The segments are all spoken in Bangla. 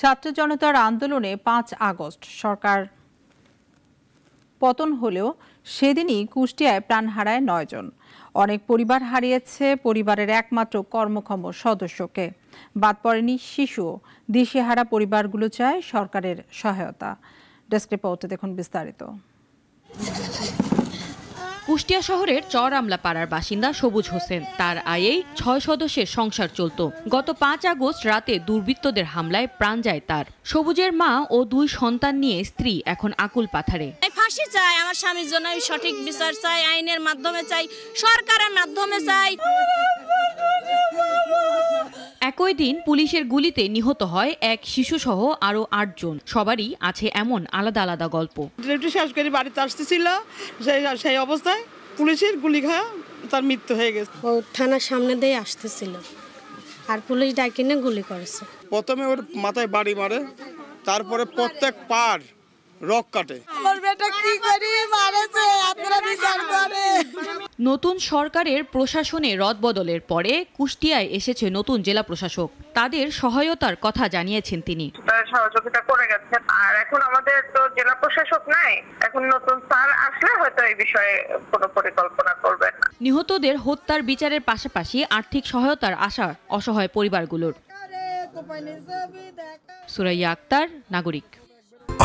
ছাত্র জনতার আন্দোলনে পাঁচ আগস্ট সরকার পতন হলেও সেদিনই কুষ্টিয়ায় প্রাণ হারায় নয়জন অনেক পরিবার হারিয়েছে পরিবারের একমাত্র কর্মক্ষম সদস্যকে বাদ পড়েনি শিশু দিশেহারা পরিবারগুলো চায় সরকারের সহায়তা ডেস্ক রিপোর্টে দেখুন বিস্তারিত কুষ্টিয়া শহরের চর আমলা পাড়ার বাসিন্দা সবুজ হোসেন তার আয়েই ছয় সদস্যের সংসার চলত গত পাঁচ আগস্ট রাতে দুর্বৃত্তদের হামলায় প্রাণ যায় তার সবুজের মা ও দুই সন্তান নিয়ে স্ত্রী এখন আকুল পাথারে ফাঁসি চাই আমার স্বামীর জন্য আমি সঠিক বিচার চাই আইনের মাধ্যমে চাই সরকারের মাধ্যমে চাই একই দিন পুলিশের গুলিতে নিহত হয় এক শিশুসহ আরও আটজন সবারই আছে এমন আলাদা আলাদা গল্প ডেলিভারি করে বাড়িতে আসতেছিল সেই সেই অবস্থায় পুলিশের গুলি খাওয়া তার মৃত্যু হয়ে গেছে ও থানার সামনে দিয়ে আসতেছিল আর পুলিশ ডাকে নিয়ে গুলি করেছে প্রথমে ওর মাথায় বাড়ি মারে তারপরে প্রত্যেক পার রক কাটে আমার বেটা কি করি নতুন সরকারের প্রশাসনে রদবদলের পরে কুষ্টিয়ায় এসেছে নতুন জেলা প্রশাসক তাদের সহায়তার কথা জানিয়েছেন তিনি সহযোগিতা করে গেছেন আর এখন আমাদের তো জেলা প্রশাসক নাই এখন নতুন স্যার আসলে হয়তো এই বিষয়ে কোনো পরিকল্পনা করবেন নিহতদের হত্যার বিচারের পাশাপাশি আর্থিক সহায়তার আশা অসহায় পরিবারগুলোর সুরাইয়া আক্তার নাগরিক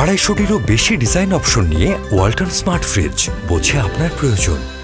আড়াইশোটিরও বেশি ডিজাইন অপশন নিয়ে ওয়াল্টন স্মার্ট ফ্রিজ বোঝে আপনার প্রয়োজন